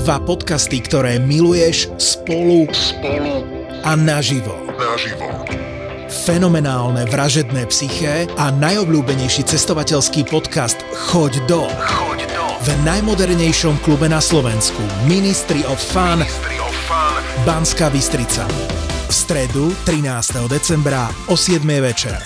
Dva podcasty, ktoré miluješ spolu, spolu. a naživo. Naživo. Fenomenálne vražedné psyché a najobľúbenejší cestovateľský podcast Choď do. Choď do. V najmodernejšom klube na Slovensku Ministry of Fun, Ministry of Fun. Banska Bystrica. V stredu 13. decembra o 7. večer.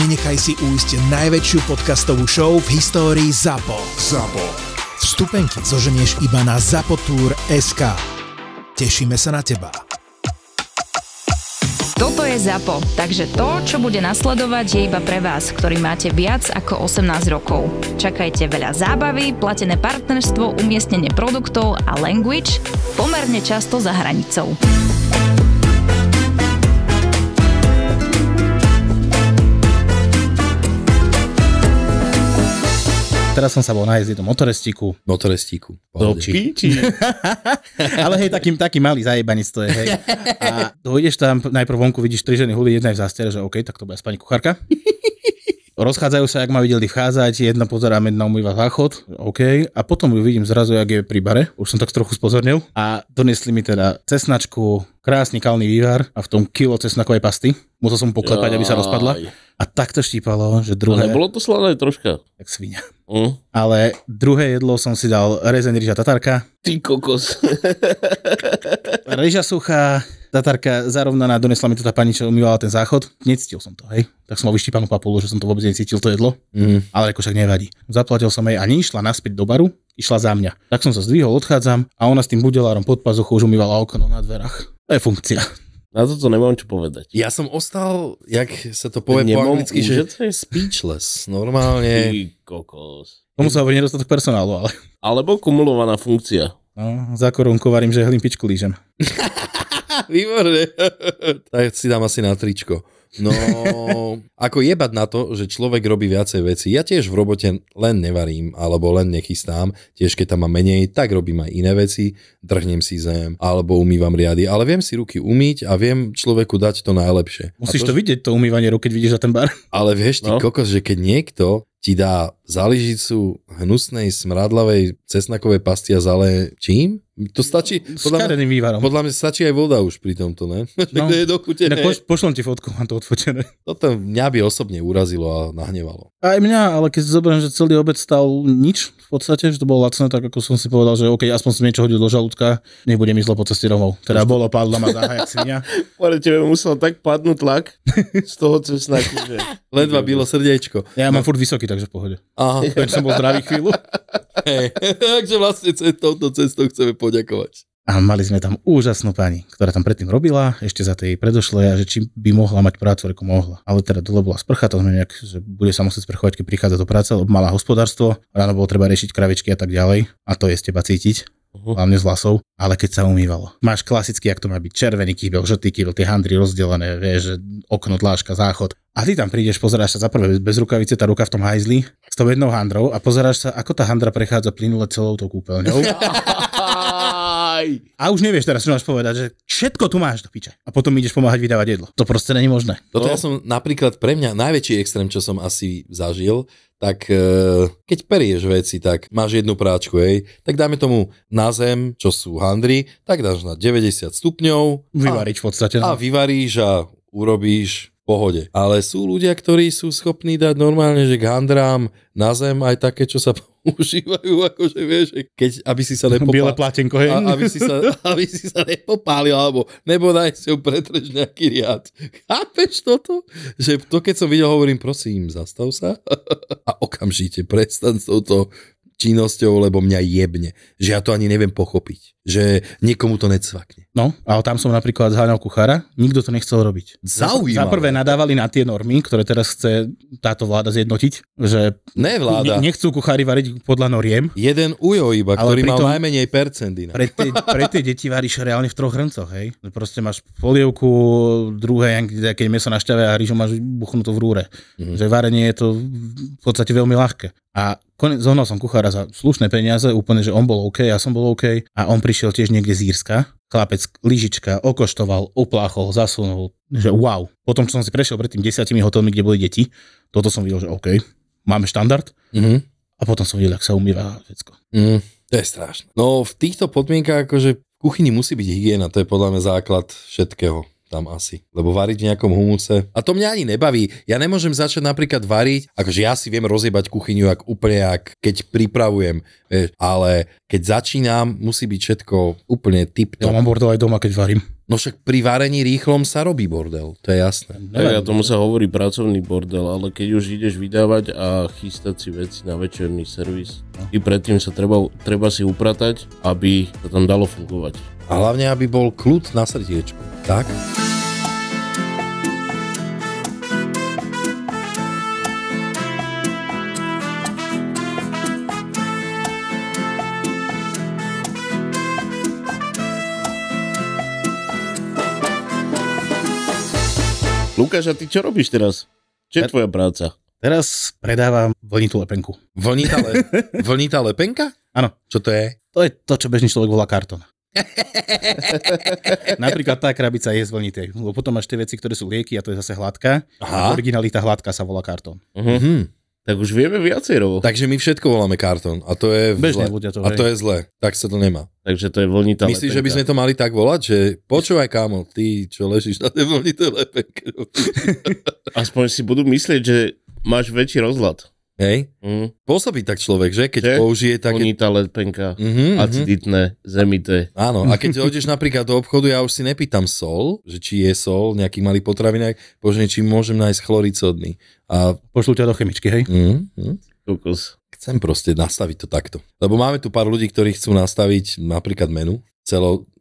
Nenechaj si újsť najväčšiu podcastovú show v histórii ZAPO. ZAPO. Vstupenky zoženieš iba na zapotur.sk. Tešíme sa na teba. Toto je ZAPO, takže to, čo bude nasledovať, je iba pre vás, ktorý máte viac ako 18 rokov. Čakajte veľa zábavy, platené partnerstvo, umiestnenie produktov a language pomerne často za hranicou. teraz som sa bol nájsť do motorestíku. Motorestíku. Do píči. Ale hej, takým, taký malý zajebanec to je, hej. A dojdeš tam, najprv vonku vidíš tri ženy hudy, jedna je v zastere, že OK, tak to bude pani kuchárka. Rozchádzajú sa, ak ma videli vchádzať, jedna pozerá, jedna umýva záchod, OK. A potom ju vidím zrazu, jak je pri bare, už som tak trochu spozornil. A donesli mi teda cesnačku, krásny kalný vývar a v tom kilo cesnakovej pasty. Musel som poklepať, aby sa rozpadla. A tak to štípalo, že druhé... No bolo to slané troška. Tak svinia. Mm. Ale druhé jedlo som si dal rezeň ryža tatárka. Ty kokos. ryža suchá, tatárka zarovnaná, donesla mi to tá pani, čo umývala ten záchod. Necítil som to, hej. Tak som mal vyštípanú papulu, že som to vôbec necítil, to jedlo. Mm. Ale ako však nevadí. Zaplatil som jej a išla naspäť do baru, išla za mňa. Tak som sa zdvihol, odchádzam a ona s tým budelárom pod pazuchou už umývala okno na dverách. To je funkcia. Na to, to nemám čo povedať. Ja som ostal, jak sa to povie po anglicky, že to je speechless. Normálne. Ty kokos. Tomu sa hovorí nedostatok personálu, ale... Alebo kumulovaná funkcia. No, za korunku varím, že hlim pičku lížem. Výborne. tak si dám asi na tričko. No, ako jebať na to, že človek robí viacej veci. Ja tiež v robote len nevarím, alebo len nechystám. Tiež keď tam mám menej, tak robím aj iné veci. Drhnem si zem, alebo umývam riady. Ale viem si ruky umýť a viem človeku dať to najlepšie. Musíš to, to vidieť, to umývanie ruky keď vidíš za ten bar. Ale vieš ty no. kokos, že keď niekto ti dá záležicu hnusnej, smradlavej cesnakovej pasty a zale čím? To stačí, podľa mňa, vývarom. podľa mňa stačí aj voda už pri tomto, ne? No, je dokutené. Poš, pošlom ti fotku, mám to odfotené. Toto mňa by osobne urazilo a nahnevalo. Aj mňa, ale keď si zoberiem, že celý obed stal nič v podstate, že to bolo lacné, tak ako som si povedal, že OK, aspoň som niečo hodil do žalúdka, nebude mi zle po ceste domov. Teda bolo, padla ma záha, jak tebe musel tak padnúť tlak z toho cesnaku, že... Ledva bylo srdiečko. Ja ja mám no. furt vysoký, takže v pohode. Aha. Takže som bol zdravý chvíľu. Hey, takže vlastne touto cestou chceme po poďakovať. A mali sme tam úžasnú pani, ktorá tam predtým robila, ešte za tej predošle, a že či by mohla mať prácu, ako mohla. Ale teda dole bola sprcha, to sme nejak, že bude sa musieť sprchovať, keď prichádza do práce, lebo mala hospodárstvo, ráno bolo treba riešiť kravičky a tak ďalej. A to je z teba cítiť. Uh-huh. Hlavne z vlasov, ale keď sa umývalo. Máš klasicky, ak to má byť červený kýbel, žltý kýbel, tie handry rozdelené, vieš, okno, dláška, záchod. A ty tam prídeš, pozeráš sa za prvé bez, bez rukavice, tá ruka v tom hajzli, s tou jednou handrou a pozeráš sa, ako tá handra prechádza plynule celou tou kúpeľňou. Aj. A už nevieš teraz, čo máš povedať, že všetko tu máš do piče. A potom ideš pomáhať vydávať jedlo. To proste není možné. Toto no. ja som napríklad pre mňa najväčší extrém, čo som asi zažil, tak e, keď perieš veci, tak máš jednu práčku, hej, tak dáme tomu na zem, čo sú handry, tak dáš na 90 stupňov. Vyvaríš v podstate. No. A vyvaríš a urobíš pohode. Ale sú ľudia, ktorí sú schopní dať normálne, že k handrám na zem aj také, čo sa užívajú, akože vieš, keď, aby si sa nepopálil. Biele plátenko, hej. A, aby, si sa, aby si sa nepopálil, alebo nebodaj si ho pretrež nejaký riad. Chápeš toto? Že to, keď som videl, hovorím, prosím, zastav sa a okamžite prestan s touto činnosťou, lebo mňa jebne. Že ja to ani neviem pochopiť. Že niekomu to necvakne. No, ale tam som napríklad zháňal kuchára, nikto to nechcel robiť. Zaujímavé. Za prvé nadávali na tie normy, ktoré teraz chce táto vláda zjednotiť, že ne vláda. Ne, nechcú kuchári variť podľa noriem. Jeden ujo iba, ale ktorý pritom, mal najmenej percent. Pre tie, pre tie deti varíš reálne v troch hrncoch, hej. Proste máš polievku, druhé, keď meso našťavia a rýžu máš buchnutú v rúre. Mhm. Že varenie je to v podstate veľmi ľahké. A konec, zohnal som kuchára za slušné peniaze, úplne, že on bol OK, ja som bol OK a on prišiel tiež niekde z Írska chlapec lyžička okoštoval, opláchol, zasunul, že wow. Potom, čo som si prešiel pred tým desiatimi hotelmi, kde boli deti, toto som videl, že OK, máme štandard. Mm-hmm. A potom som videl, ak sa umýva všetko. Mm, to je strašné. No v týchto podmienkach akože v kuchyni musí byť hygiena, to je podľa mňa základ všetkého tam asi. Lebo variť v nejakom humuse. A to mňa ani nebaví. Ja nemôžem začať napríklad variť, akože ja si viem rozjebať kuchyňu ak úplne, ak, keď pripravujem, vieš, ale keď začínam, musí byť všetko úplne tip Ja mám bordel aj doma, keď varím. No však pri varení rýchlom sa robí bordel, to je jasné. Tak ja tomu sa hovorí pracovný bordel, ale keď už ideš vydávať a chystať si veci na večerný servis, no. i predtým sa treba, treba si upratať, aby to tam dalo fungovať. A hlavne, aby bol kľud na srdiečku. Tak? Lukáš, a ty čo robíš teraz? Čo je tvoja práca? Teraz predávam vlnitú lepenku. Vlnitá, le- vlnitá lepenka? Áno. Čo to je? To je to, čo bežný človek volá karton. Napríklad tá krabica je z vlnitej, lebo potom máš tie veci, ktoré sú lieky a to je zase hladká. Aha. A v origináli tá hladká sa volá kartón. Uh-huh. Mhm. Tak už vieme viacej rovo. Takže my všetko voláme kartón a to je Bežne zle. Ľudia to, a to je zle. Tak sa to nemá. Takže to je vlnitá Myslíš, lepenka. že by sme to mali tak volať, že počúvaj kámo, ty čo ležíš na tej vlnitej lepenke. Aspoň si budú myslieť, že máš väčší rozhľad. Hej? Mm. Pôsobí tak človek, že? Keď Je? použije také... tá lepenka, mm-hmm, mhm. aciditné, mm-hmm. zemité. Áno, a keď odeš napríklad do obchodu, ja už si nepýtam sol, že či je sol, nejaký malý potravinách, požne, či môžem nájsť chloricodný. A... Pošľú ťa do chemičky, hej? Mm-hmm. Chcem proste nastaviť to takto. Lebo máme tu pár ľudí, ktorí chcú nastaviť napríklad menu,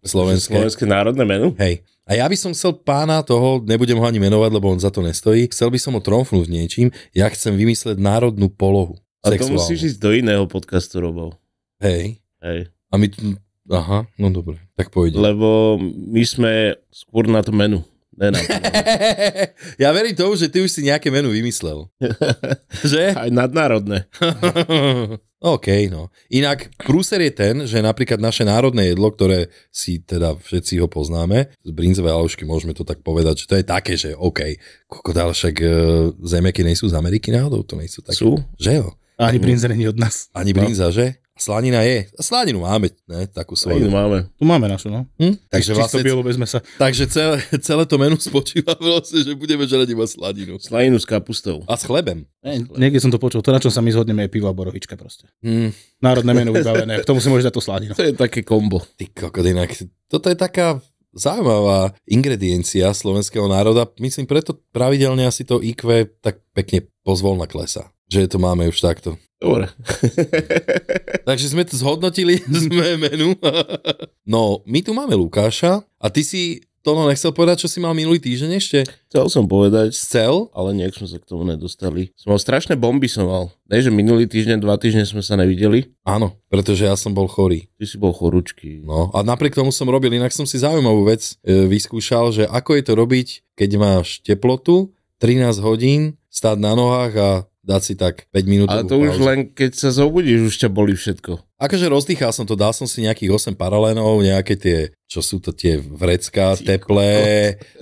slovenské. Slovenské národné menu? Hej. A ja by som chcel pána toho, nebudem ho ani menovať, lebo on za to nestojí, chcel by som ho tromfnúť niečím, ja chcem vymyslieť národnú polohu. A sexuálnu. to musíš ísť do iného podcastu Robo. Hej. Hej. A my tu... Aha, no dobre, tak pôjde. Lebo my sme skôr na to menu. Ne, menu. ja verím tomu, že ty už si nejaké menu vymyslel. že? Aj nadnárodné. OK, no. Inak prúser je ten, že napríklad naše národné jedlo, ktoré si teda všetci ho poznáme, z brinzové alušky môžeme to tak povedať, že to je také, že OK, dál však e, zemeky nejsú z Ameriky náhodou, to nejsú také. Sú? Že jo. Ani mhm. brinza není od nás. Ani no. že? Slanina je. Slaninu máme, ne? Takú svoju. Slaninu máme. Tu máme našu, no. Hm? Takže Čisto vlastne, bielo bez mesa. Takže celé, celé to menu spočíva vlastne, že budeme žrať iba slaninu. Slaninu s kapustou. A s chlebem. Ne, niekde som to počul. To, na čom sa my zhodneme, je pivo a borovička proste. Hm. Národné menu vybavené. K tomu si môžeš dať to slaninu. To je také kombo. Ty kokot, inak. Toto je taká zaujímavá ingrediencia slovenského národa. Myslím, preto pravidelne asi to IQ tak pekne pozvolna klesa. Že to máme už takto. Dobre. Takže sme to zhodnotili, sme menu. no, my tu máme Lukáša a ty si Tono nechcel povedať, čo si mal minulý týždeň ešte? Chcel som povedať. Chcel? Ale nejak sme sa k tomu nedostali. Som mal strašné bomby som mal. Ne, že minulý týždeň, dva týždne sme sa nevideli. Áno, pretože ja som bol chorý. Ty si bol chorúčky. No a napriek tomu som robil, inak som si zaujímavú vec e, vyskúšal, že ako je to robiť, keď máš teplotu, 13 hodín, stáť na nohách a dať si tak 5 minút. Ale to pauzu. už len keď sa zobudíš, už ťa boli všetko. Akože rozdýchal som to, dal som si nejakých 8 paralénov, nejaké tie, čo sú to tie vrecká, teplé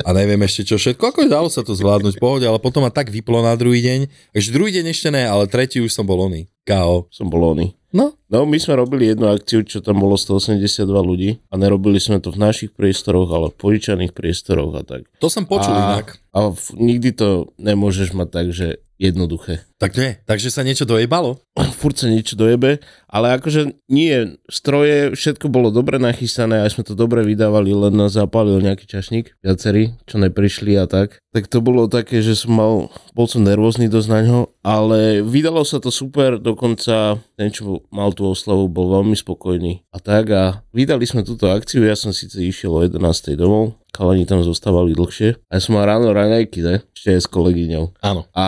a neviem ešte čo všetko. Akože dalo sa to zvládnuť v pohode, ale potom ma tak vyplo na druhý deň. Takže druhý deň ešte ne, ale tretí už som bol oný. K.O. Som bol oný. No. No, my sme robili jednu akciu, čo tam bolo 182 ľudí a nerobili sme to v našich priestoroch, ale v požičaných priestoroch a tak. To som počul a, inak. A v, nikdy to nemôžeš mať tak, že jednoduché. Tak nie, takže sa niečo dojebalo? Furt sa niečo dojebe, ale akože nie, stroje, všetko bolo dobre nachystané, aj sme to dobre vydávali, len nás zapálil nejaký čašník, viacerí, čo neprišli a tak. Tak to bolo také, že som mal, bol som nervózny dosť na ňo, ale vydalo sa to super, dokonca ten, čo mal tú oslavu, bol veľmi spokojný a tak a vydali sme túto akciu, ja som síce išiel o 11. domov, oni tam zostávali dlhšie. A ja som mal ráno raňajky, ne? Ešte s kolegyňou. Áno. A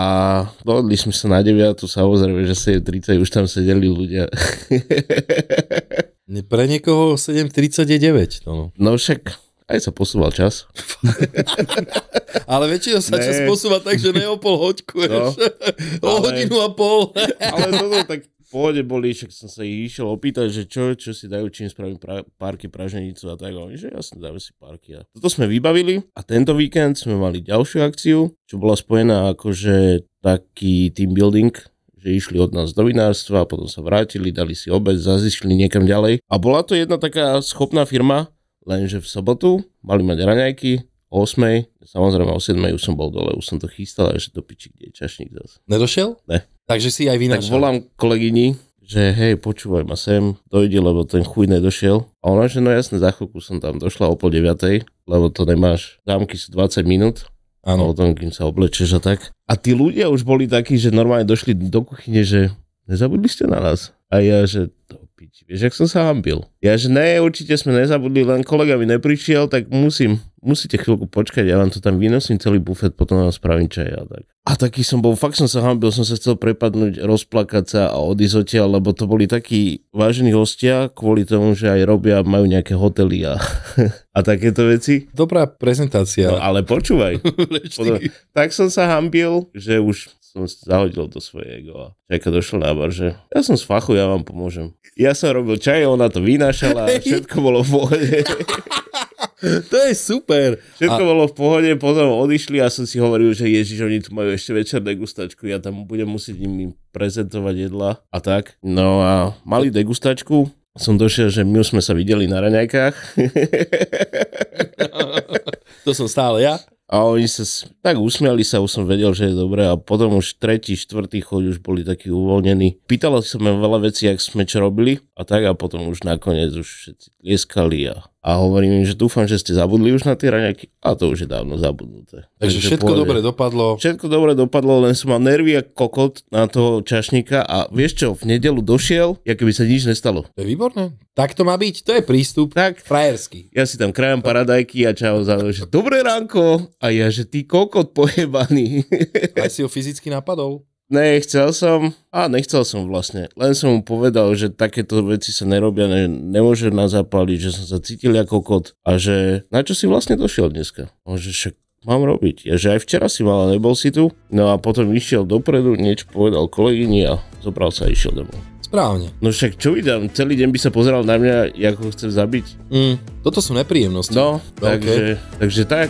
dohodli sme sa na 9, tu samozrejme, že 7.30 už tam sedeli ľudia. Pre niekoho 7.30 je 9. No, no však aj sa posúval čas. ale väčšinou sa ne. čas posúva tak, že ne o pol hoďku, no, o hodinu a pol. ale toto, tak pohode boli, však som sa ich išiel opýtať, že čo, čo si dajú, čím spravím pra, parky, praženicu a tak. A oni, že jasne, dáme si parky. A toto sme vybavili a tento víkend sme mali ďalšiu akciu, čo bola spojená akože taký team building, že išli od nás do vinárstva, potom sa vrátili, dali si obec, zazišli niekam ďalej. A bola to jedna taká schopná firma, lenže v sobotu mali mať raňajky, o 8, samozrejme o 7 už som bol dole, už som to chystal, že to piči, kde je čašník zase. Nedošiel? Ne. Takže si aj vynášal. Tak volám kolegyni, že hej, počúvaj ma sem, dojde, lebo ten chuj nedošiel. A ona, že no jasne, za chvíľku som tam došla o pol deviatej, lebo to nemáš, zámky sú 20 minút, Áno. o tom, kým sa oblečeš a tak. A tí ľudia už boli takí, že normálne došli do kuchyne, že nezabudli ste na nás. A ja, že to piči, vieš, jak som sa hambil. Ja, že ne, určite sme nezabudli, len kolega mi neprišiel, tak musím, musíte chvíľku počkať, ja vám to tam vynosím celý bufet, potom vám spravím čaj a tak. A taký som bol, fakt som sa hambil, som sa chcel prepadnúť, rozplakať sa a odísť odtiaľ, lebo to boli takí vážni hostia kvôli tomu, že aj robia, majú nejaké hotely a, a takéto veci. Dobrá prezentácia. No, ale počúvaj. Potom, tak som sa hambil, že už som zahodil to svoje ego a čajka došla na bar, že ja som z fachu, ja vám pomôžem. Ja som robil čaj, ona to vynášala, všetko bolo v pohode to je super. Všetko a... bolo v pohode, potom odišli a som si hovoril, že Ježiš, oni tu majú ešte večer degustačku, ja tam budem musieť im prezentovať jedla a tak. No a mali degustačku, som došiel, že my už sme sa videli na raňajkách. to som stále ja. A oni sa tak usmiali sa, už som vedel, že je dobré a potom už tretí, štvrtý chod už boli takí uvoľnení. Pýtala som veľa vecí, ak sme čo robili a tak a potom už nakoniec už všetci tlieskali a a hovorím im, že dúfam, že ste zabudli už na tie raňaky a to už je dávno zabudnuté. Takže, Takže všetko pohode. dobre dopadlo. Všetko dobre dopadlo, len som mal nervy a kokot na toho čašníka a vieš čo, v nedelu došiel, ako by sa nič nestalo. To je výborné. Tak to má byť, to je prístup tak, frajerský. Ja si tam krajam paradajky a čau za že dobré ránko a ja, že ty kokot pojebaný. Aj si ho fyzicky napadol. Nechcel som, a nechcel som vlastne, len som mu povedal, že takéto veci sa nerobia, ne, nemôže na zapáliť, že som sa cítil ako kot a že na čo si vlastne došiel dneska? A že však mám robiť, ja, že aj včera si mal, nebol si tu, no a potom išiel dopredu, niečo povedal kolegyni a zobral sa a išiel domov. Správne. No však čo vidám, celý deň by sa pozeral na mňa, ako ho chcem zabiť. Mm, toto sú nepríjemnosti. No, no okay. takže, takže tak.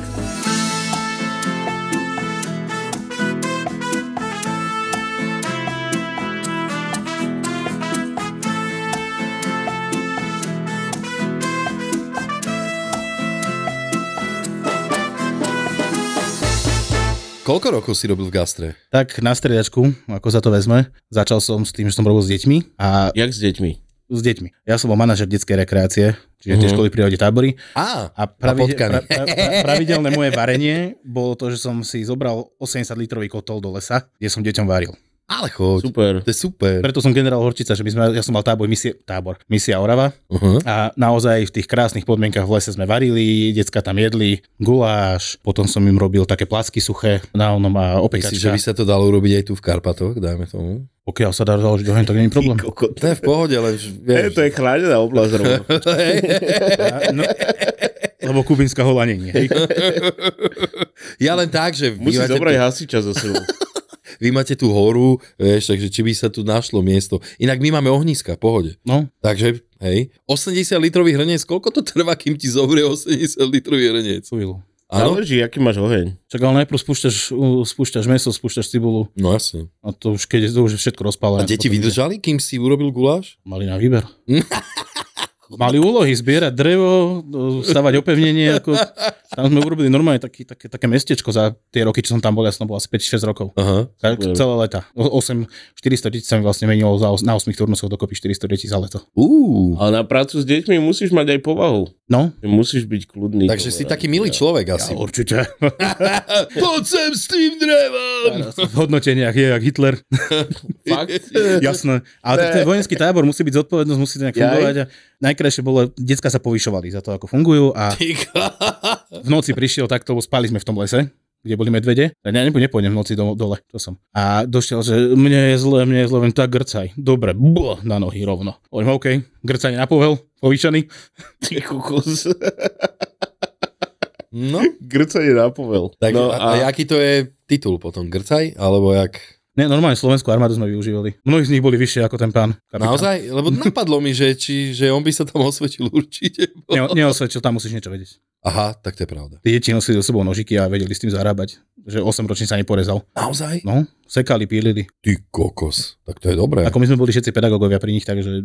Koľko rokov si robil v gastre? Tak na stredačku, ako sa to vezme, začal som s tým, že som robil s deťmi. A... Jak s deťmi? S deťmi. Ja som bol manažer detskej rekreácie, čiže mm-hmm. tie mhm. školy prírode tábory. Á, a pravide- pra- pra- pra- pravidelné moje varenie bolo to, že som si zobral 80 litrový kotol do lesa, kde som deťom varil. Ale choď. Super. To je super. Preto som generál Horčica, že my sme, ja som mal tábor, misie, tábor, misia Orava uh-huh. a naozaj v tých krásnych podmienkach v lese sme varili, decka tam jedli, guláš, potom som im robil také placky suché na onom a opekačka. Myslíš, že by sa to dalo urobiť aj tu v Karpatoch, dajme tomu? Pokiaľ sa dá založiť oheň, tak nie je problém. Koko, to je v pohode, ale vieš. E, to je chránená oblasť rovno. no, lebo kubinská hola nie. ja len tak, že... Musí zobrať hasiča zo sebou vy máte tú horu, vieš, takže či by sa tu našlo miesto. Inak my máme ohniska, pohode. No. Takže, hej, 80 litrový hrniec, koľko to trvá, kým ti zovrie 80 litrový hrniec? Chvíľu. Áno? Záleží, aký máš oheň. Čak ale najprv spúšťaš, spúšťaš meso, spúšťaš cibulu. No jasne. A to už keď to už všetko rozpálené. A deti vydržali, kým si urobil guláš? Mali na výber. Mali úlohy zbierať drevo, no, stavať opevnenie. Ako, tam sme urobili normálne taký, také, také mestečko za tie roky, čo som tam bol. Ja som bol asi 5-6 rokov. Aha, tak, celé leta. 8, 400 detí sa mi vlastne menilo za, na 8 turnusoch dokopy 400 detí za leto. Uú. A na prácu s deťmi musíš mať aj povahu. No. Musíš byť kľudný. Takže si rád, taký milý človek ja, asi. Ja, určite. Poď sem s tým drevom! V hodnoteniach je jak Hitler. Fakt? Jasné. Ale ten vojenský tábor musí byť zodpovednosť, musí to nejak fungovať. A najkrajšie bolo, detská sa povyšovali za to, ako fungujú a v noci prišiel takto, spali sme v tom lese kde boli medvede. Ja ne, nepôjdem v noci do, dole, to som. A došiel, že mne je zle, mne je zle, tak grcaj. Dobre, bl, na nohy rovno. Hovorím, OK, grcaj na povel, povýšaný. Ty kukus. No. Grcaj je na povel. Tak, no, a, a, a jaký to je titul potom? Grcaj? Alebo jak? Ne, normálne slovenskú armádu sme využívali. Mnohí z nich boli vyššie ako ten pán. Kapitán. Naozaj? Lebo napadlo mi, že, či, že on by sa tam osvedčil určite. Ne, neosvedčil, tam musíš niečo vedieť. Aha, tak to je pravda. Tí deti nosili so sebou nožiky a vedeli s tým zarábať. Že 8 ročný sa neporezal. Naozaj? No, sekali, pílili. Ty kokos, tak to je dobré. Ako my sme boli všetci pedagógovia pri nich, takže...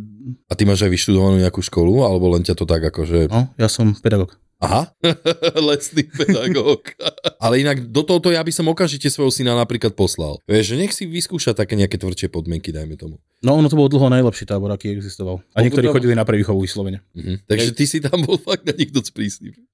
A ty máš aj vyštudovanú nejakú školu, alebo len ťa to tak akože... No, ja som pedagóg. Aha. Lesný pedagóg. Ale inak do tohoto ja by som okamžite svojho syna napríklad poslal. Vieš, že nech si vyskúša také nejaké tvrdšie podmienky, dajme tomu. No ono to bol dlho najlepší tábor, aký existoval. A niektorí chodili na prevýchovu vyslovene. Mhm. Takže ty si tam bol fakt na nikto dosť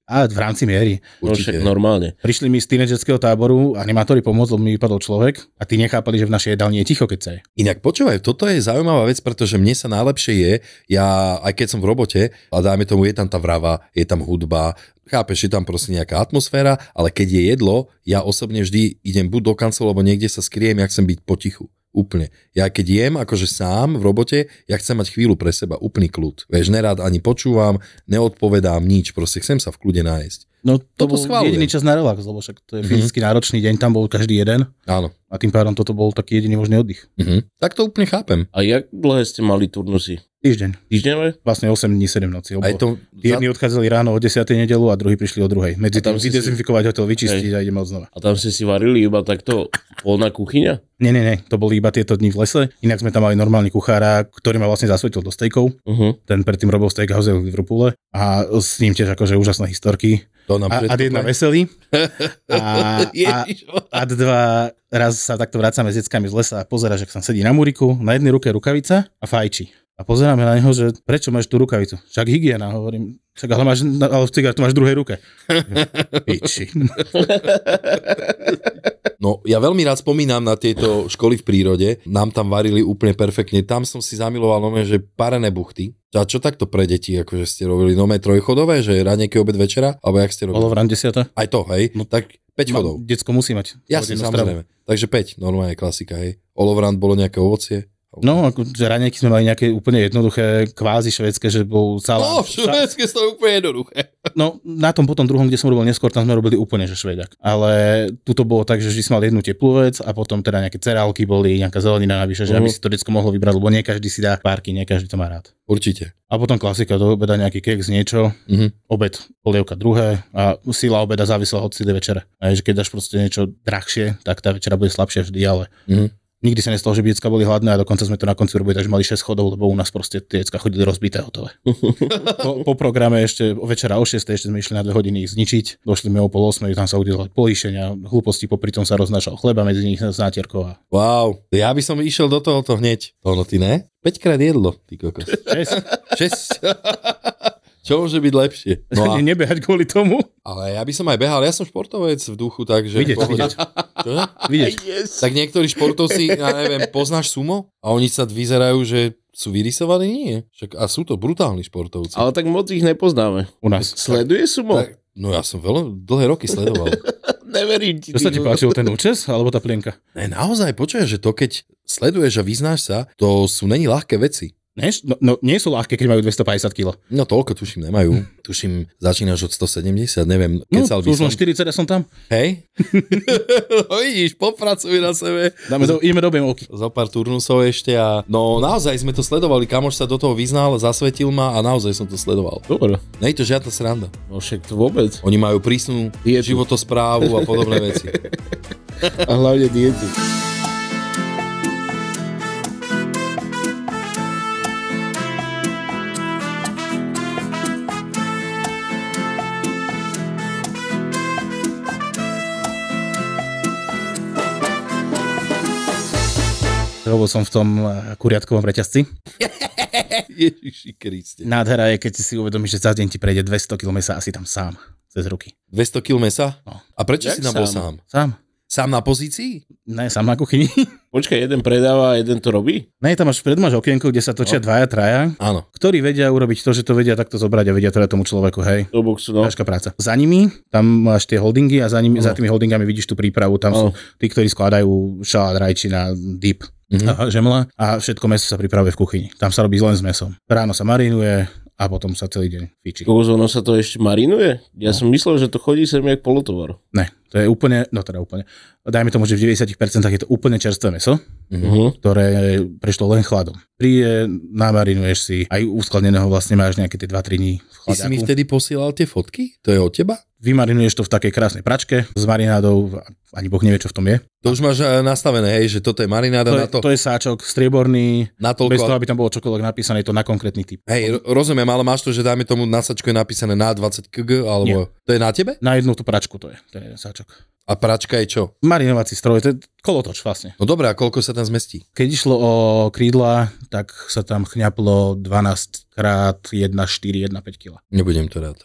A v rámci miery. No Určite. No, normálne. Prišli mi z tínedžerského táboru, animátori pomôcť, lebo mi vypadol človek a ty nechápali, že v našej jedálni je ticho, keď sa je. Inak počúvaj, toto je zaujímavá vec, pretože mne sa najlepšie je, ja aj keď som v robote, a dáme tomu, je tam tá vrava, je tam hudba, chápeš, je tam proste nejaká atmosféra, ale keď je jedlo, ja osobne vždy idem buď do kancelu, alebo niekde sa skriem, ja chcem byť potichu. Úplne. Ja keď jem akože sám v robote, ja chcem mať chvíľu pre seba, úplný kľud. Vieš, nerád ani počúvam, neodpovedám nič, proste chcem sa v kľude nájsť. No to toto bol jediný čas na relax, lebo však to je mm-hmm. fyzicky náročný deň, tam bol každý jeden. Áno. A tým pádom toto bol taký jediný možný oddych. Mm-hmm. Tak to úplne chápem. A jak dlhé ste mali turnusy? Týždeň. Týždňové? Vlastne 8 dní, 7 noci. Aj to... Jedni odchádzali ráno o 10. nedelu a druhí prišli o 2. Medzi tam si dezinfikovať si... hotel, vyčistiť Hej. a ideme od znova. A tam ste si varili iba takto polná kuchyňa? Nie, nie, nie, to boli iba tieto dni v lese. Inak sme tam mali normálny kuchára, ktorý ma vlastne zasvetil do stejkov. Uh-huh. Ten predtým robil steakhouse v Rupule. a s ním tiež akože úžasné historky to nám a, ad jedna veselý. A, a, ad dva raz sa takto vracame s deckami z lesa a pozera, že som sedí na muriku, na jednej ruke rukavica a fajči. A pozeráme na neho, že prečo máš tú rukavicu? Však hygiena, hovorím. Však ale, máš, ale v to máš v druhej ruke. Piči. No ja veľmi rád spomínam na tieto školy v prírode. Nám tam varili úplne perfektne. Tam som si zamiloval nome, že parené buchty. A čo takto pre deti, akože ste robili? Nome trojchodové, že ranejky, obed, večera? Alebo jak ste robili? Olovrán 10. Aj to, hej? No, tak 5 chodov. Detsko musí mať. Jasne, samozrejme. Takže 5, normálne klasika, hej. Olovrant bolo nejaké ovocie. No, ako, že ranejky sme mali nejaké úplne jednoduché, kvázi švedské, že bol celá... No, švedské sú úplne jednoduché. No, na tom potom druhom, kde som robil neskôr, tam sme robili úplne, že švedak. Ale tu to bolo tak, že vždy sme mali jednu teplú vec a potom teda nejaké cerálky boli, nejaká zelenina navyše, že uh-huh. aby mhm. si to decko mohlo vybrať, lebo nie každý si dá párky, nie každý to má rád. Určite. A potom klasika, do obeda nejaký kek z niečo, uh-huh. obed, polievka druhé a sila obeda závisela od sily večera. A že keď dáš proste niečo drahšie, tak tá večera bude slabšia vždy, ale uh-huh Nikdy sa nestalo, že by decka boli hladné a dokonca sme to na konci robili, takže mali 6 chodov, lebo u nás proste tie decka chodili rozbité hotové. po, po, programe ešte večera o 6, ešte sme išli na 2 hodiny ich zničiť, došli sme o pol 8, tam sa udialo políšenia, hlúposti, popri tom sa roznášal chleba medzi nich z nátierkov. A... Wow, ja by som išiel do tohoto hneď. ono ty ne? 5 krát jedlo, ty kokos. 6. 6. Čo môže byť lepšie? No a... Nebehať kvôli tomu? Ale ja by som aj behal, ja som športovec v duchu, takže... Vidieť, vidieť. Čo? vidieť. Yes. Tak niektorí športovci, ja neviem, poznáš sumo? A oni sa vyzerajú, že sú vyrysovaní? Nie. Však, a sú to brutálni športovci. Ale tak moc ich nepoznáme. U nás. Sleduje sumo? Tak, no ja som veľmi dlhé roky sledoval. Neverím ti. Čo sa ti páčilo, ten účes alebo tá plienka? Ne, naozaj, počuješ, že to keď sleduješ a vyznáš sa, to sú není ľahké veci. Než? No, no, nie sú ľahké, keď majú 250 kg. No toľko tuším nemajú. Hm. tuším, začínaš od 170, neviem. keď no, by už len 40 ja som tam. Hej? no vidíš, popracuj na sebe. Dáme do, ideme do BMOky. Za pár turnusov ešte a no naozaj sme to sledovali, kamoš sa do toho vyznal, zasvetil ma a naozaj som to sledoval. Dobre. Nie je to žiadna sranda. No však to vôbec. Oni majú prísnu životosprávu a podobné veci. a hlavne dietu. robil som v tom eh, kuriatkovom reťazci. Ježiši Kriste. Nádhera je, keď si uvedomíš, že za deň ti prejde 200 km sa asi tam sám, cez ruky. 200 km No. A prečo Jak si tam bol sám? Sám. Sám na pozícii? Ne, sám na kuchyni. Počkaj, jeden predáva a jeden to robí? Ne, tam máš predmáš okienko, kde sa točia no. dvaja, traja. Áno. Ktorí vedia urobiť to, že to vedia takto zobrať a vedia teda tomu človeku, hej. To boxu, no. Ťažká práca. Za nimi, tam máš tie holdingy a za, nimi, no. za tými holdingami vidíš tú prípravu. Tam no. sú tí, ktorí skladajú šalát, rajčina, dip mm-hmm. a žemla a všetko meso sa pripravuje v kuchyni. Tam sa robí len s mesom. Ráno sa marinuje, a potom sa celý deň fičí. ono sa to ešte marinuje? Ja no. som myslel, že to chodí sem jak polotovar. Ne, to je úplne, no teda úplne, dajme tomu, že v 90% je to úplne čerstvé meso, uh-huh. ktoré prešlo len chladom. Príde, namarinuješ si, aj uskladneného vlastne máš nejaké tie 2-3 dní v chladaku. Ty si mi vtedy posielal tie fotky? To je od teba? Vymarinuješ to v takej krásnej pračke s marinádou, ani Boh nevie, čo v tom je. To už máš eh, nastavené, hej, že toto je marináda to na to. Je, to je sáčok strieborný, toľko... bez toho, aby tam bolo čokoľvek napísané, je to na konkrétny typ. Hej, rozumiem, ale máš to, že dajme tomu na sačku je napísané na 20 kg, alebo Nie. to je na tebe? Na jednu tú pračku to je, ten jeden sáčok. A pračka je čo? Marinovací stroj, to je kolotoč vlastne. No dobré, a koľko sa tam zmestí? Keď išlo o krídla, tak sa tam chňaplo 12 krát 1, 4, 1, 5 kg. Nebudem to rád.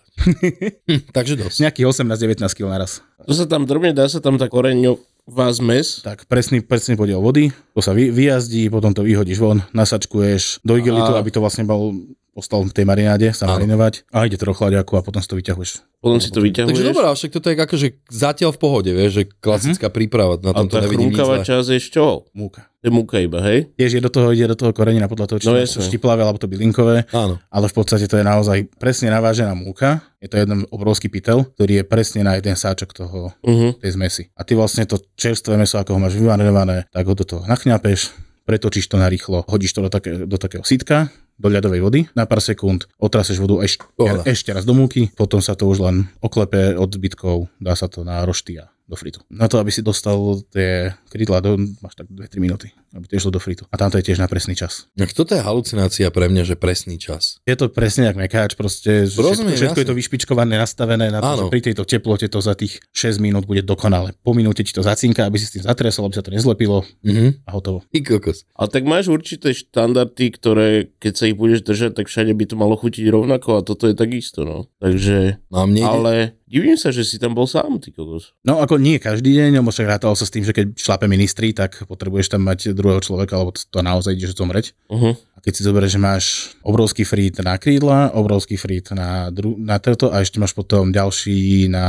Takže dosť. Nejaký 18-19 kg naraz. To sa tam drobne dá, sa tam tak koreňo vás mes? Tak, presný, presný podiel vody, to sa vy, vyjazdí, potom to vyhodíš von, nasačkuješ do igelitu, aby to vlastne bol postal v tej marináde sa Áno. marinovať a ide to do chladiaku a potom si to vyťahuješ. Potom si to vyťahuješ. Takže dobrá, však toto je akože zatiaľ v pohode, vieš, že klasická uh-huh. príprava, na tom to nevidím nič. Ale je z čoho? Múka. Je múka iba, hej? Tiež je do toho, ide do toho korenina podľa toho, či no, to štiplavé alebo to bylinkové. Áno. Ale v podstate to je naozaj presne navážená múka. Je to jeden obrovský pitel, ktorý je presne na jeden sáčok toho, uh-huh. tej zmesi. A ty vlastne to čerstvé meso, ako ho máš vymarinované, tak ho do toho nachňapeš, pretočíš to na rýchlo, hodíš to do, také, do takého sitka, do ľadovej vody, na pár sekúnd otraseš vodu eš- e- ešte raz do múky, potom sa to už len oklepe od zbytkov, dá sa to na roštia do fritu. Na to, aby si dostal tie krídla, do, máš tak 2-3 minúty aby to išlo do fritu. A tam to je tiež na presný čas. No toto je halucinácia pre mňa, že presný čas. Je to presne jak mekáč, proste Rozumiem, všetko, všetko je to vyšpičkované, nastavené na to, že pri tejto teplote to za tých 6 minút bude dokonale. Po minúte ti to zacinka, aby si s tým zatresol, aby sa to nezlepilo mm-hmm. a hotovo. I kokos. A tak máš určité štandardy, ktoré keď sa ich budeš držať, tak všade by to malo chutiť rovnako a toto je takisto. No. Takže, no a mne ale Divím sa, že si tam bol sám, ty kokos. No ako nie každý deň, lebo však rátalo sa s tým, že keď šlape ministri, tak potrebuješ tam mať druhého človeka, lebo to naozaj ideš zomreť. Uh-huh keď si zoberieš, že máš obrovský frít na krídla, obrovský frít na, dru- na toto a ešte máš potom ďalší na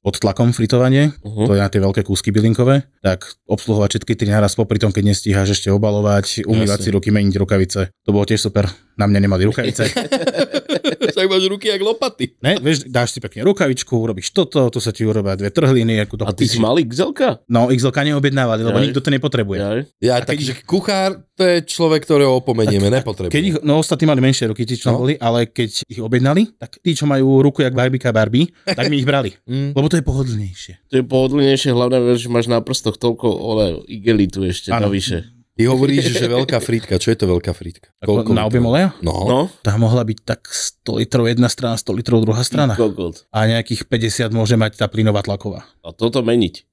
pod tlakom fritovanie, uh-huh. to je na tie veľké kúsky bylinkové, tak obsluhovať všetky tri naraz popri tom, keď nestíhaš ešte obalovať, umývať Jasne. si ruky, meniť rukavice. To bolo tiež super. Na mňa nemali rukavice. Však máš ruky jak lopaty. Ne, vieš, dáš si pekne rukavičku, urobíš toto, tu sa ti urobia dve trhliny. Ako to a ty si mal xl No, xl neobjednávali, lebo Jaj. nikto to nepotrebuje. Jaj. Ja, takže kuchár to je človek, ktorého opomeň objednávanieme nepotrebujeme. Keď ich, no ostatní mali menšie ruky, tí, čo no. boli, ale keď ich objednali, tak tí, čo majú ruku jak Barbika Barbie, tak my ich brali. mm. Lebo to je pohodlnejšie. To je pohodlnejšie, hlavne, že máš na prstoch toľko ole igelitu ešte ano. navyše. Ty hovoríš, že veľká fritka. Čo je to veľká fritka? Koľko na objem oleja? No. no. Tá mohla byť tak 100 litrov jedna strana, 100 litrov druhá strana. Kokot. A nejakých 50 môže mať tá plynová tlaková. A toto meniť.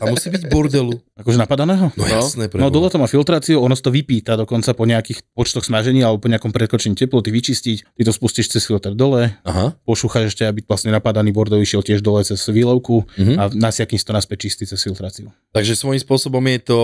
A musí byť bordelu. Akože napadaného? No, no jasné. Preboha. No dole to má filtráciu, ono to vypíta. dokonca po nejakých počtoch smažení alebo po nejakom predkočení teploty vyčistiť. Ty to spustíš cez filter dole, Aha. pošúchaš ešte, aby vlastne napadaný bordel išiel tiež dole cez výlovku mm-hmm. a nasiakým to naspäť čistý cez filtráciu. Takže svojím spôsobom je to...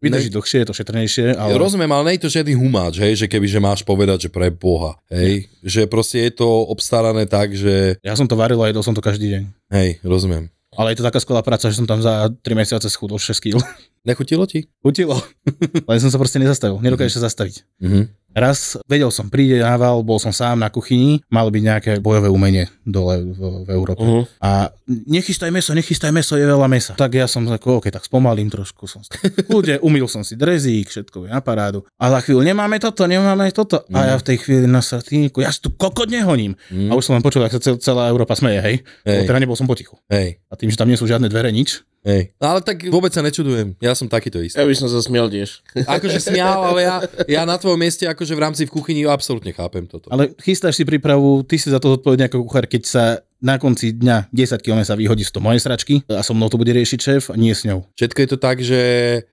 Vydrž- vydrží dlhšie, je to šetrnejšie. Ale... Rozumiem, ale nie je to žiadny humáč, hej, že keby že máš povedať, že pre Boha, hej, ja. že proste je to obstarané tak, že... Ja som to varil a jedol som to každý deň. Hej, rozumiem. Ale je to taká skvelá práca, že som tam za 3 mesiace schudol 6 kg. Nechutilo ti? Chutilo. Len som sa proste nezastavil. Nedokážeš mhm. sa zastaviť. Mm-hmm. Raz vedel som, príde nával, bol som sám na kuchyni, malo byť nejaké bojové umenie dole v, v Európe. Uh-huh. A nechystaj meso, nechystaj meso, je veľa mesa. Tak ja som ako, OK, tak spomalím trošku. Som ľudia, umýl som si drezík, všetko je na parádu. A za chvíľu nemáme toto, nemáme toto. Uh-huh. A ja mhm. v tej chvíli na stratíniku, ja si tu kokot nehoním. Uh-huh. A už som len počul, ako sa cel, celá Európa smeje, hej. hej. Teda nebol som potichu. Hej. A tým, že tam nie sú žiadne dvere, nič, Hej. No ale tak vôbec sa nečudujem, ja som takýto istý. Ja by som sa smial tiež. Akože smial, ale ja, ja na tvojom mieste akože v rámci v kuchyni absolútne chápem toto. Ale chystáš si prípravu, ty si za to zodpovedný ako kuchár, keď sa na konci dňa 10 km sa vyhodí z toho mojej sračky a so mnou to bude riešiť šéf a nie s ňou. Všetko je to tak, že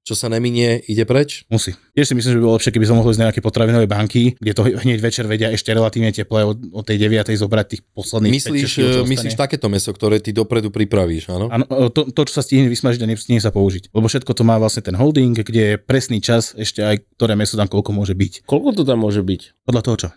čo sa neminie, ide preč? Musí. Tiež si myslím, že by bolo lepšie, keby som mohol ísť na nejaké potravinové banky, kde to hneď večer vedia ešte relatívne teplé od, od tej 9. zobrať tých posledných Myslíš, 5, 6, eh, myslíš takéto meso, ktoré ty dopredu pripravíš, áno? Áno, eh, to, to, čo sa stihne vysmažiť a nestihne sa použiť. Lebo všetko to má vlastne ten holding, kde je presný čas ešte aj ktoré meso tam koľko môže byť. Koľko to tam môže byť? Podľa toho čo?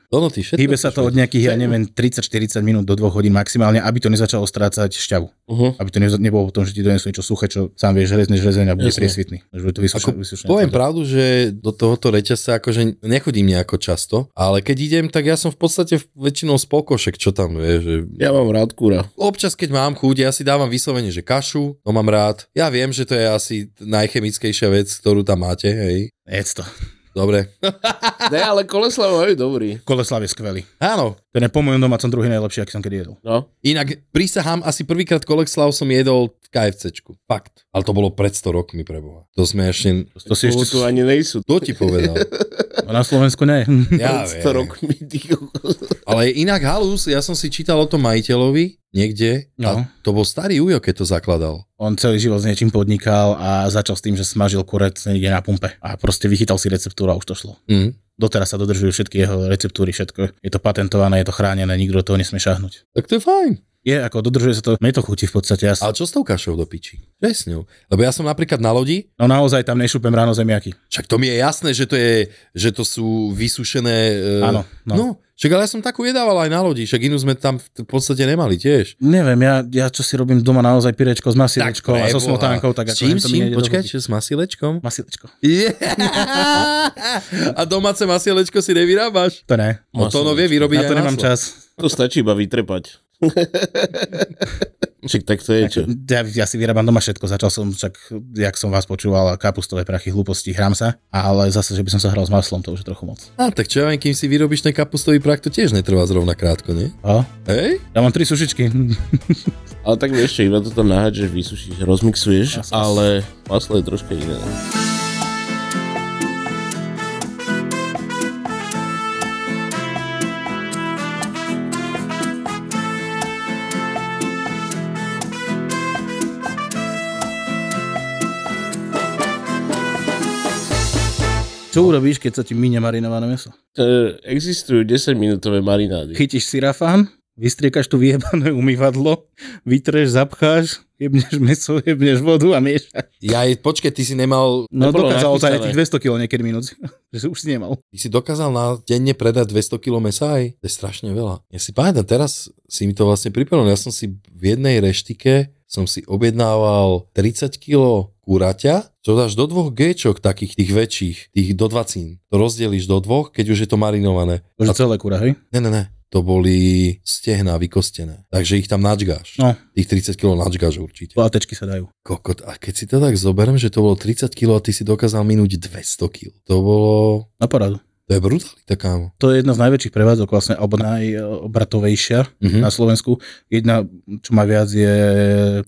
Hýbe sa to od nejakých, ja neviem, 30-40 minút do 2 hodín maximálne aby to nezačalo strácať šťavu. Uh-huh. Aby to ne, nebolo potom, že ti donesú niečo suché, čo sám vieš, železne železenia a bude priesvitný. To vysúšené, Ako, vysúšené poviem pravdu, že do tohoto reťazca akože nechodím nejako často, ale keď idem, tak ja som v podstate väčšinou spokošek, čo tam je. Že... Ja mám rád kúra. Občas, keď mám chuť, ja si dávam vyslovene, že kašu, to mám rád. Ja viem, že to je asi najchemickejšia vec, ktorú tam máte, hej. Jedz to. Dobre. ne, ale Koleslav je dobrý. Koleslav je skvelý. Áno. Ten je po mojom domácom druhý najlepší, aký som kedy jedol. No. Inak prísahám, asi prvýkrát Koleslav som jedol KFCčku. Fakt. Ale to bolo pred 100 rokmi pre Boha. To sme ešte... To, to si ešte... tu ani nejsú. To ti povedal. Na Slovensku nie. Ja 100 rokmi, Ale inak halus, ja som si čítal o tom majiteľovi, niekde. No. A to bol starý Ujo, keď to zakladal. On celý život s niečím podnikal a začal s tým, že smažil kurec niekde na pumpe. A proste vychytal si receptúru a už to šlo. Mm. Doteraz sa dodržujú všetky jeho receptúry, všetko. Je to patentované, je to chránené, nikto do toho nesmie šahnuť. Tak to je fajn. Je, ako dodržuje sa to, mne to chutí v podstate. Ja... Ale čo s tou kašou do piči? Čo je s ňou? Lebo ja som napríklad na lodi. No naozaj tam nešúpem ráno zemiaky. Však to mi je jasné, že to, je, že to sú vysušené... E, Áno. E... No. no. Však ale ja som takú jedával aj na lodi, však inú sme tam v podstate nemali tiež. Neviem, ja, ja čo si robím doma naozaj pirečko s masilečkou a so smotánkou. Tak s čím, s čím? Počkaj, čo s masilečkom? Masilečko. Yeah! a domáce masilečko si nevyrábaš? To ne. No to no vie vyrobiť Ja to nemám čas. To stačí iba vytrepať. Však tak to je čo? Ja, ja si vyrábam doma všetko, začal som však, jak som vás počúval, kapustové prachy, hlúposti, hrám sa, ale zase, že by som sa hral s maslom, to už je trochu moc. A tak čo ja viem, kým si vyrobíš ten kapustový prach, to tiež netrvá zrovna krátko, nie? A? Hej? Ja mám tri sušičky. ale tak ešte iba to tam nahádžeš, vysušíš, rozmixuješ, ja ale maslo je troška iné. Čo no. urobíš, keď sa ti minie marinované meso? E, existujú 10-minútové marinády. Chytíš sirafán, vystriekaš tu vyjebané umývadlo, vytreš, zapcháš, jebneš meso, jebneš vodu a miešaš. Ja, počkej, ty si nemal... No dokázal sa aj tých 200 kg niekedy minút, že si už si nemal. Ty si dokázal na denne predať 200 kg mesa aj? To je strašne veľa. Ja si pamätám, teraz si mi to vlastne pripomenul. Ja som si v jednej reštike som si objednával 30 kg kuraťa, čo dáš do dvoch gečok takých tých väčších, tých do 20. To rozdelíš do dvoch, keď už je to marinované. To je celé kura, hej? Ne, ne, ne to boli stehná vykostené. Takže ich tam načgáš. No. Tých 30 kg načgáš určite. Látečky sa dajú. Kokot. A keď si to tak zoberiem, že to bolo 30 kg a ty si dokázal minúť 200 kg. To bolo... Na poradu. To je brutalita, kámo. To je jedna z najväčších prevádzok vlastne, alebo najobratovejšia uh-huh. na Slovensku. Jedna, čo má viac, je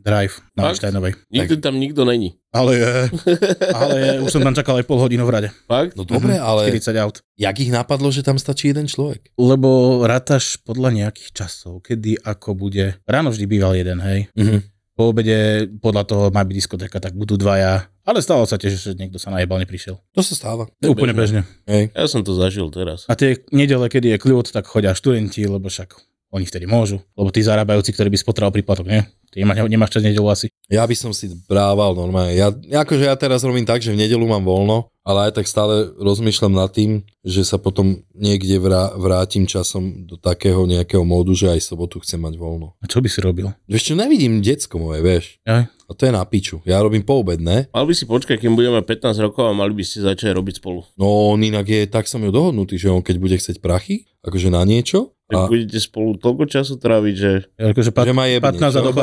Drive na Einsteinovej. Nikto tam nikto není. Ale je. ale je, už som tam čakal aj pol hodinu v rade. Fakt? No dobre, uh-huh. ale... 40 aut. Jak ich napadlo, že tam stačí jeden človek? Lebo rátaš podľa nejakých časov, kedy ako bude. Ráno vždy býval jeden, hej. Uh-huh po obede podľa toho má byť diskotéka, tak budú dvaja. Ale stalo sa tiež, že niekto sa najebal, neprišiel. To sa stáva. To Úplne bežne. bežne. Ja som to zažil teraz. A tie nedele, kedy je kľud, tak chodia študenti, lebo však oni vtedy môžu. Lebo tí zarábajúci, ktorí by spotreboval príplatok, nie? Ty nemáš čas nedelu asi. Ja by som si brával normálne. Ja, akože ja teraz robím tak, že v nedelu mám voľno, ale aj tak stále rozmýšľam nad tým, že sa potom niekde vrá, vrátim časom do takého nejakého módu, že aj sobotu chcem mať voľno. A čo by si robil? Vieš čo, nevidím decko moje, vieš. Aj. A to je na piču. Ja robím poobedné. Mal by si počkať, kým budeme 15 rokov a mali by ste začať robiť spolu. No on inak je, tak som ju dohodnutý, že on keď bude chcieť prachy, akože na niečo, že a... budete spolu toľko času tráviť, že... Akože pat... že ma jebne, 15 doba.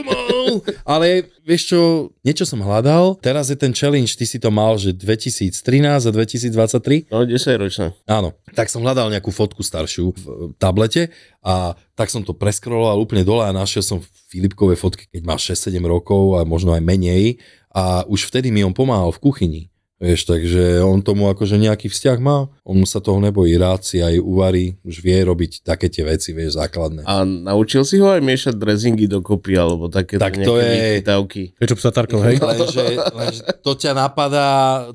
Ale vieš čo, niečo som hľadal. Teraz je ten challenge, ty si to mal, že 2013 a 2023. No, 10 ročná. Áno. Tak som hľadal nejakú fotku staršiu v tablete a tak som to preskroloval úplne dole a našiel som Filipkové fotky, keď má 6-7 rokov a možno aj menej. A už vtedy mi on pomáhal v kuchyni Vieš, takže on tomu akože nejaký vzťah má, on sa toho nebojí, rád si aj uvarí, už vie robiť také tie veci, vieš, základné. A naučil si ho aj miešať drezingy dokopy, alebo také tak to je... vychytávky. Niečo psatárkov, hej? Lenže, lenže, to ťa napadá,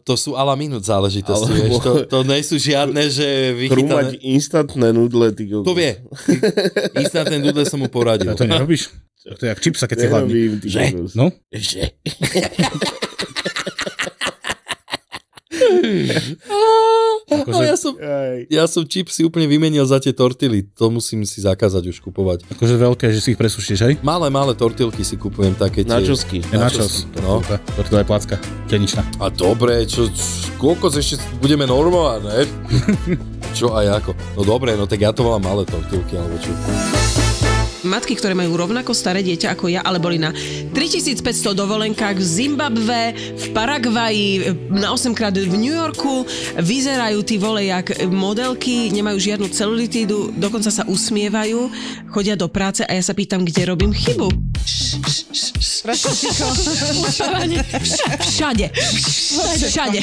to sú ala minút záležitosti, ale... vieš, to, to nejsú žiadne, že vychytané... Krúmať instantné nudle, ty To vie, instantné nudle som mu poradil. A to nerobíš? To je jak čipsa, keď Nerobím, si hladný. Že? No? Že? Akože... Ja, som, ja som si úplne vymenil za tie tortily, to musím si zakázať už kupovať. Akože veľké, že si ich presušíš, hej? Malé, malé tortilky si kupujem, také tie... Načosky. Načos. No. Tortila je placka, teničná. A dobre, čo, koľko ešte budeme normovať, ne? čo aj ako. No dobre, no tak ja to volám malé tortilky, alebo čo matky, ktoré majú rovnako staré dieťa ako ja, ale boli na 3500 dovolenkách v Zimbabve, v Paraguaji, na 8 krát v New Yorku, vyzerajú tí vole jak modelky, nemajú žiadnu celulitídu, dokonca sa usmievajú, chodia do práce a ja sa pýtam, kde robím chybu. Všade. Všade.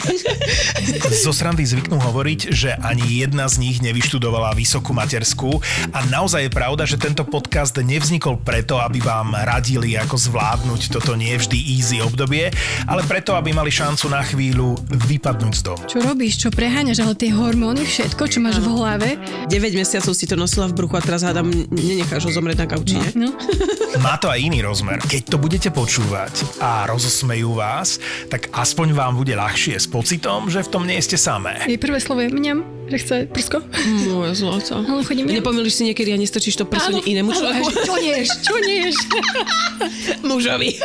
Zo srandy zvyknú hovoriť, že ani jedna z nich nevyštudovala vysokú materskú a naozaj je pravda, že tento podcast nevznikol preto, aby vám radili, ako zvládnuť toto nevždy easy obdobie, ale preto, aby mali šancu na chvíľu vypadnúť z domu. Čo robíš, čo preháňaš, ale tie hormóny, všetko, čo máš v hlave. 9 mesiacov si to nosila v bruchu a teraz hádam, nenecháš ho zomrieť na kaučine. no. no. Má to aj iný rozdiel rozmer. Keď to budete počúvať a rozosmejú vás, tak aspoň vám bude ľahšie s pocitom, že v tom nie ste samé. Je prvé slovo je mňam, že chce prsko. Moje zlato. Ale chodím Nepomíliš si niekedy a nestačíš to prsko inému človeku? Čo nieš? Čo nieš? Mužovi.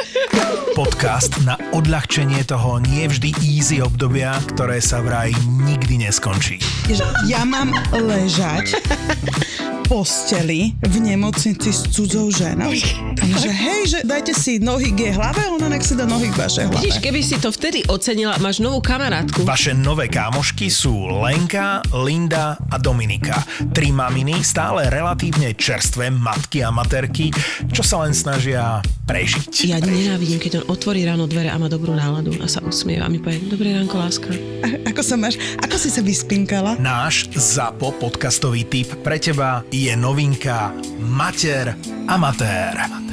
Podcast na odľahčenie toho nevždy easy obdobia, ktoré sa vraj nikdy neskončí. Ja mám ležať posteli v nemocnici s cudzou ženou. že hej, že dajte si nohy k jej hlave, ona nech si dá nohy k vašej hlave. Vidíš, keby si to vtedy ocenila, máš novú kamarátku. Vaše nové kámošky sú Lenka, Linda a Dominika. Tri maminy, stále relatívne čerstvé matky a materky, čo sa len snažia prežiť. Ja nenávidím, keď on otvorí ráno dvere a má dobrú náladu a sa usmieva a mi povie, dobré ránko, láska. A- ako sa máš? Ako si sa vyspinkala? Náš ZAPO podcastový tip pre teba je novinka Mater Amatér. Amatér.